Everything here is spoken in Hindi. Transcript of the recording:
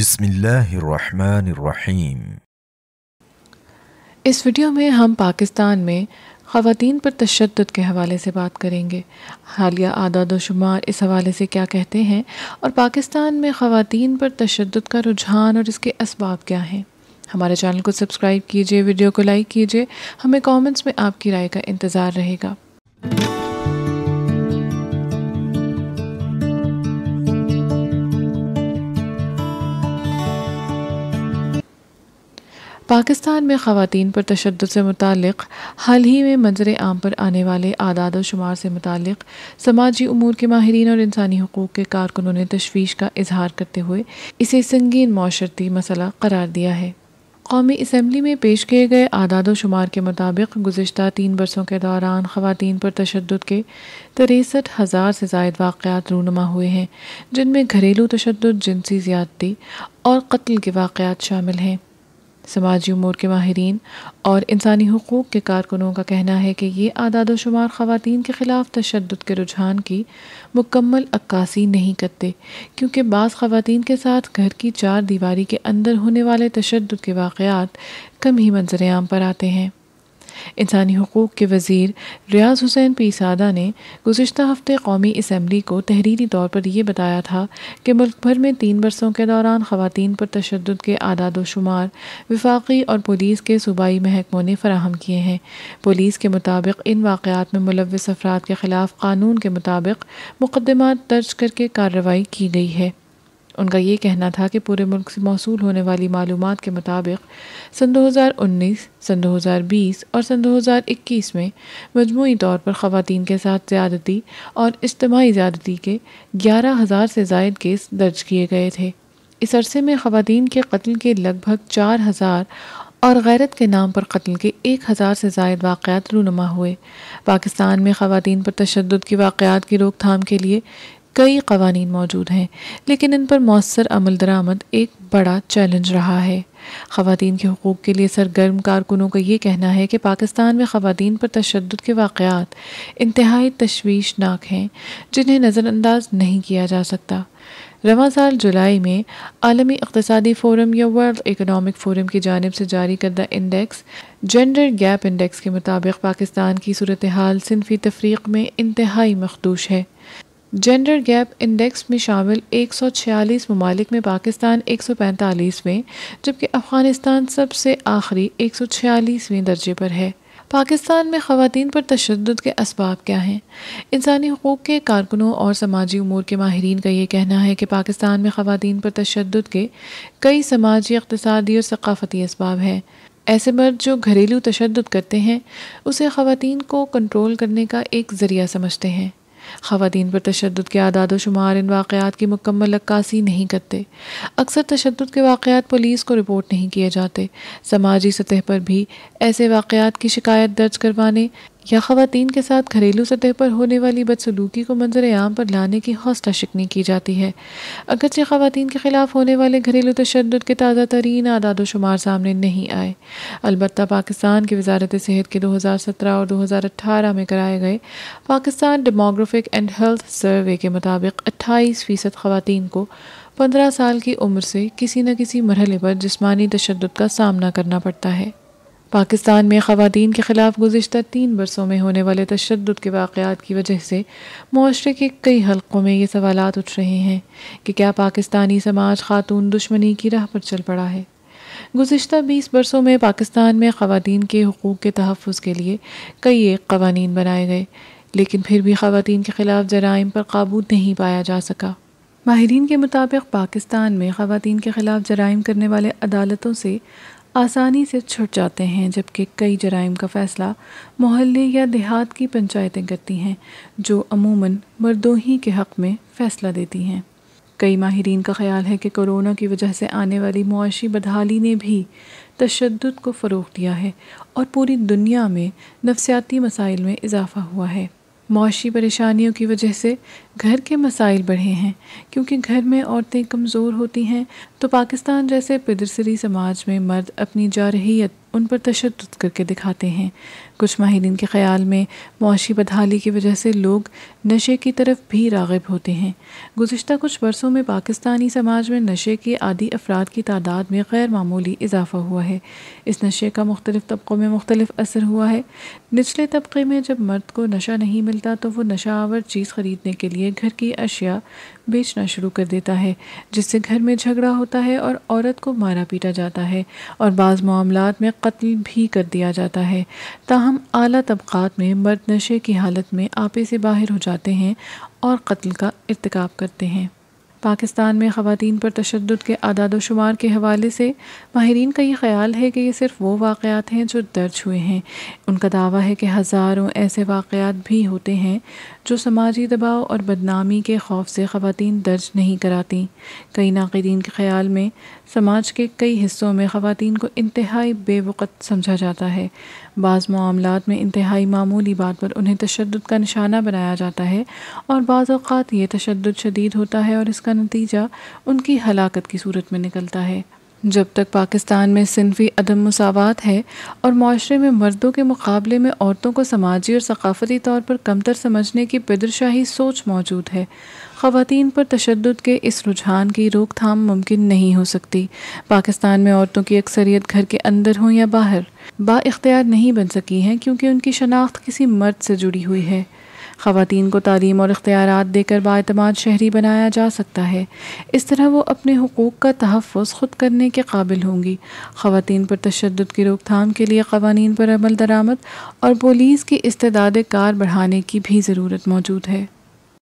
बिसमीम इस वीडियो में हम पाकिस्तान में ख़वातीन पर तशद के हवाले से बात करेंगे हालिया आदाद शुमार इस हवाले से क्या कहते हैं और पाकिस्तान में ख़वातीन पर तशद का रुझान और इसके इसबाब क्या हैं हमारे चैनल को सब्सक्राइब कीजिए वीडियो को लाइक कीजिए हमें कमेंट्स में आपकी राय का इंतज़ार रहेगा पाकिस्तान में ख़वान पर तशद से मुतल हाल ही में मंजर आम पर आने वाले आदाद व शुमार से मुतल समाजी अमूर के माहरीन और इंसानी हकूक़ के कारकुनों ने तशवीश का इजहार करते हुए इसे संगीन माशरती मसला करार दिया है कौमी इसम्बली में पेश किए गए आदाद व शुमार के मुताबिक गुजशत तीन बरसों के दौरान ख़वान पर तशद के तिरसठ हज़ार से जायद वाक़ात रूनमा हुए हैं जिनमें घरेलू तशद जिनसी ज़्यादती और कत्ल के वाक़ात शामिल हैं समाजी उमूर के माहरीन और इंसानी हकूक़ के कारकुनों का कहना है कि ये आदाद शुमार ख़वान के ख़िलाफ़ तशद के रुझान की मुकम्मल अक्कासी नहीं करते क्योंकि बाज़ ख़वान के साथ घर की चार दीवारी के अंदर होने वाले तशद के वाक़ कम ही मंजर आम पर आते हैं इंसानी हकूक़ के वज़ीर रियाज हुसैन पी सादा ने गुज्त हफ्ते कौमी इसम्बली को तहरीरी तौर पर यह बताया था कि मुल्क भर में तीन बरसों के दौरान ख़वान पर तशद के आदाद व शुमार विफाक़ी और पुलिस के सूबाई महकमों ने फ़राहम किए हैं पुलिस के मुताबिक इन वाक़ात में मुलविस अफराद के ख़िलाफ़ कानून के मुताबिक मुकदमा दर्ज करके कार्रवाई की गई है उनका ये कहना था कि पूरे मुल्क से मौसू होने वाली मालूम के मुताबिक सन 2019, सन 2020 और सन 2021 में मजमू तौर पर ख़वान के साथ ज़्यादती और इज्तमी ज़्यादती के ग्यारह हज़ार से जायद केस दर्ज किए गए थे इस अरसे में ख़वान के कत्ल के लगभग चार हज़ार और गैरत के नाम पर कत्ल के एक हज़ार से जायद वाक़ात रूनुमा हुए पाकिस्तान में ख़वान पर तशद की वाक़ात की रोकथाम के लिए कई कवानी मौजूद हैं लेकिन इन पर मौसर अमल दरामद एक बड़ा चैलेंज रहा है ख़वान के हकूक़ के लिए सरगर्म कारकुनों का ये कहना है कि पाकिस्तान में खातन पर तशद के वाक़ात इंतहाई तशवीशनाक हैं जिन्हें नज़रअंदाज नहीं किया जा सकता रवा साल जुलाई में आलमी अकतदी फोरम या वर्ल्ड इकनॉमिक फोरम की जानब से जारी करदा इंडेक्स जेंडर गैप इंडेक्स के मुताबिक पाकिस्तान की सूरत हाल सिनफी तफरीक में इंतहाई मखदूश है जेंडर गैप इंडेक्स में शामिल 146 ममालिक में पाकिस्तान 145 में जबकि अफ़गानिस्तान सबसे आखिरी 146वें दर्जे पर है पाकिस्तान में ख़वातीन पर तशद के इसबाब क्या हैं इंसानी हकूक़ के कारकुनों और समाजी उमूर के माहरीन का ये कहना है कि पाकिस्तान में खातन पर तशद के कई समाजी अकतदी और सकाफ़ती इसबाब हैं ऐसे मर्द जो घरेलू तशद करते हैं उसे ख़वातीन को कंट्रोल करने का एक ज़रिया समझते हैं खातन पर तशद के आदाद शुमार इन वाक़ात की मुकम्मल अक्सी नहीं करते अक्सर तशद के वाक़ात पुलिस को रिपोर्ट नहीं किए जाते समाजी सतह पर भी ऐसे वाक़ात की शिकायत दर्ज करवाने या ख़वातीन के साथ घरेलू सतह पर होने वाली बदसलूकी को मंजर आम पर लाने की हौसला शिकनी की जाती है अगरचे खातन के ख़िलाफ़ होने वाले घरेलू तशद के ताज़ा तरीन आदाद शुमार सामने नहीं आए अलबत् पाकिस्तान की वजारत सेहत के दो हज़ार सत्रह और दो हज़ार अट्ठारह में कराए गए Pakistan demographic and health survey के मुताबिक अट्ठाईस फ़ीसद ख़वातीन को पंद्रह साल की उम्र से किसी न किसी मरहले पर जिसमानी तशद का सामना करना पड़ता है पाकिस्तान में ख़वान के ख़िलाफ़ गुजशत तीन बरसों में होने वाले तशद के वाक़ात की वजह से माशरे के कई हलक़ों में ये सवाल उठ रहे हैं कि क्या पाकिस्तानी समाज खातून दुश्मनी की राह पर चल पड़ा है गुज्त बीस बरसों में पाकिस्तान में ख़वान के हकूक़ के तहफ़ के लिए कई एक कवानी बनाए गए लेकिन फिर भी ख़वान के ख़िलाफ़ जराइम पर काबू नहीं पाया जा सका माहरीन के मुताबिक पाकिस्तान में ख़वान के ख़िलाफ़ जराइम करने वाले अदालतों से आसानी से छुट जाते हैं जबकि कई जराइम का फ़ैसला मोहल्ले या देहात की पंचायतें करती हैं जो अमूमन मर्दों ही के हक़ में फ़ैसला देती हैं कई माहरीन का ख्याल है कि कोरोना की वजह से आने वाली मुआशी बदहाली ने भी तशद को फ़रोग दिया है और पूरी दुनिया में नफसियाती मसाइल में इजाफ़ा हुआ है मुशी परेशानियों की वजह से घर के मसाइल बढ़े हैं क्योंकि घर में औरतें कमज़ोर होती हैं तो पाकिस्तान जैसे पिदरसरी समाज में मर्द अपनी जारहीत उन पर तशद करके दिखाते हैं कुछ माहरीन के ख्याल में मुशी बदहाली की वजह से लोग नशे की तरफ भी रागब होते हैं गुज्त कुछ बरसों में पाकिस्तानी समाज में नशे के आदि अफराद की तादाद में गैर मामूली इजाफा हुआ है इस नशे का मुख्तलिफ तबक़ों में मुख्तलिफ असर हुआ है निचले तबके में जब मर्द को नशा नहीं मिलता तो वह नशा आवर चीज़ ख़रीदने के लिए लिए घर की अशिया बेचना शुरू कर देता है जिससे घर में झगड़ा होता है और औरत को मारा पीटा जाता है और बाज़ मामला में कत्ल भी कर दिया जाता है ताहम अली तबक़ात में मर्द नशे की हालत में आपे से बाहर हो जाते हैं और कत्ल का इरतकब करते हैं पाकिस्तान में ख़वान पर तशद के आदाद शुमार के हवाले से माहरीन का ये ख्याल है कि ये सिर्फ वो वाक़ात हैं जो दर्ज हुए हैं उनका दावा है कि हज़ारों ऐसे वाक़ात भी होते हैं जो समाजी दबाव और बदनामी के खौफ से ख़वान दर्ज नहीं कराती कई नाकदीन के ख्याल में समाज के कई हिस्सों में ख़वान को इंतहाई बेवकत समझा जाता है बाज़ मामलों में इंतहाई मामूली बात पर उन्हें तशद का निशाना बनाया जाता है और बाज़ अवत ये तशद शदीद होता है और इसका नतीजा उनकी हलाकत की सूरत में निकलता है जब तक पाकिस्तान में सिनफी अदम मसावत है और माशरे में मर्दों के मुकाबले में औरतों को समाजी और सकाफती तौर पर कमतर समझने की पिदरशाही सोच मौजूद है खातन पर तशद के इस रुझान की रोकथाम मुमकिन नहीं हो सकती पाकिस्तान में औरतों की अक्सरियत घर के अंदर हों या बाहर बाख्तियार नहीं बन सकी हैं क्योंकि उनकी शनाख्त किसी मर्द से जुड़ी हुई है खातन को तालीम और इख्तियार देकर बातमाद शहरी बनाया जा सकता है इस तरह वो अपने हकूक़ का तहफ़ ख़ुद करने के काबिल होंगी खातन पर तशद की रोकथाम के लिए कवानीन पर अमल दरामद और पुलिस की इस्तदाद कार बढ़ाने की भी ज़रूरत मौजूद है